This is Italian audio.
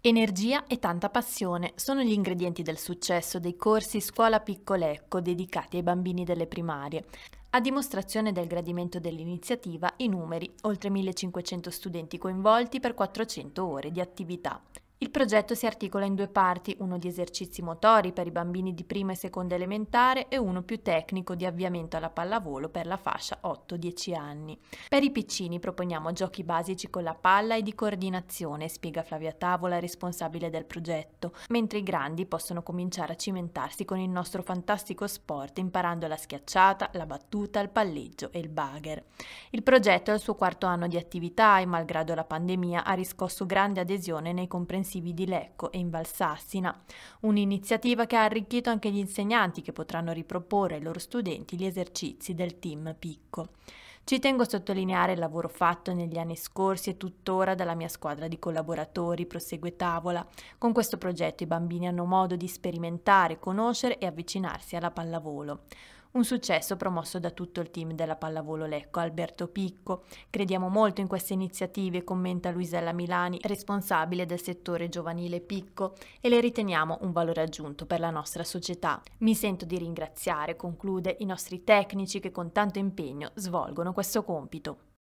Energia e tanta passione sono gli ingredienti del successo dei corsi Scuola Piccolecco dedicati ai bambini delle primarie. A dimostrazione del gradimento dell'iniziativa, i numeri, oltre 1500 studenti coinvolti per 400 ore di attività. Il progetto si articola in due parti, uno di esercizi motori per i bambini di prima e seconda elementare e uno più tecnico di avviamento alla pallavolo per la fascia 8-10 anni. Per i piccini proponiamo giochi basici con la palla e di coordinazione, spiega Flavia Tavola, responsabile del progetto, mentre i grandi possono cominciare a cimentarsi con il nostro fantastico sport imparando la schiacciata, la battuta, il palleggio e il bagger. Il progetto è al suo quarto anno di attività e malgrado la pandemia ha riscosso grande adesione nei comprensori intensivi di Lecco e in Valsassina. Un'iniziativa che ha arricchito anche gli insegnanti che potranno riproporre ai loro studenti gli esercizi del team Picco. Ci tengo a sottolineare il lavoro fatto negli anni scorsi e tuttora dalla mia squadra di collaboratori, prosegue Tavola. Con questo progetto i bambini hanno modo di sperimentare, conoscere e avvicinarsi alla pallavolo. Un successo promosso da tutto il team della Pallavolo Lecco, Alberto Picco. Crediamo molto in queste iniziative, commenta Luisella Milani, responsabile del settore giovanile Picco, e le riteniamo un valore aggiunto per la nostra società. Mi sento di ringraziare, conclude, i nostri tecnici che con tanto impegno svolgono questo compito.